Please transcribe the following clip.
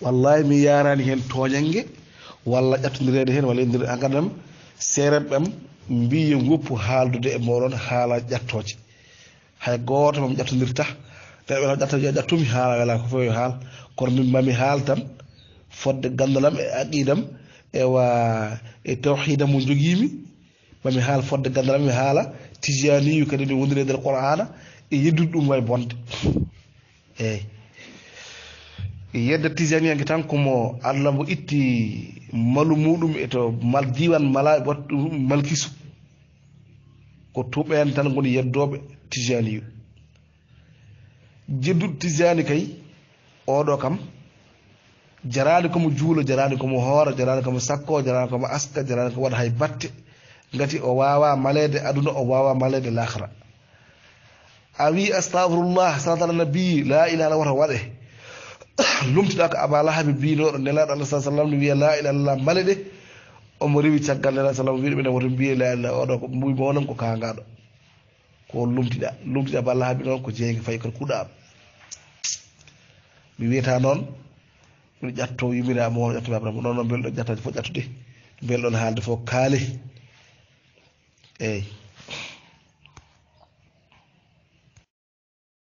wallahi mi yarani hen toñange walla ƴattodirede hen walla indir enquête am seereɓe am mbi yo goppu haaldude e moɗon haala ƴattoje hay goto mom ƴattodirta tawi wona ƴatto ƴattumi haala wela ko fof haal kono min mami haal tan fodde gandalam e aqidam ewa e, e tawhidam mo joguimi mami haal fodde gandalam mi haala tijaniyu kadi mi wondiri e nder qur'ana e yeddude ɗum way bonde eyyi yedde tijanien tan komo allah mbo itti malu muɗum e to mal diwan mala malkisu ko tuɓen tan goni yeddoɓe tijaniyu jedduɗo tijani kay oɗo kam jarani komo juulo jarani komo hoora jarani komo sakko jarani komo aska jarani komo waɗa hay batte gati o wawa malede aduna o wawa malede lahra a wi astahfirullah salatal nabi la ilaha illah wata lumtiɗa ko aba lahabi biinoɗo nelaɗo allah sa sallam ne wiya la ila illallah mbale ɗe omo rewi caggal nela sallam wiɗo ɓene woto mbiye la ila oɗo ko mbimo onon ko kangaɗo ko lumtiɗa lumtiɗa aba lahabi noon ko jeeyge fayi koto kuɗaam mi wiyata noon miɗo ƴatto yumirama on ƴatto babrama noon noon belɗon ƴattaji fof ƴattude belɗon haalde fof kaali eyi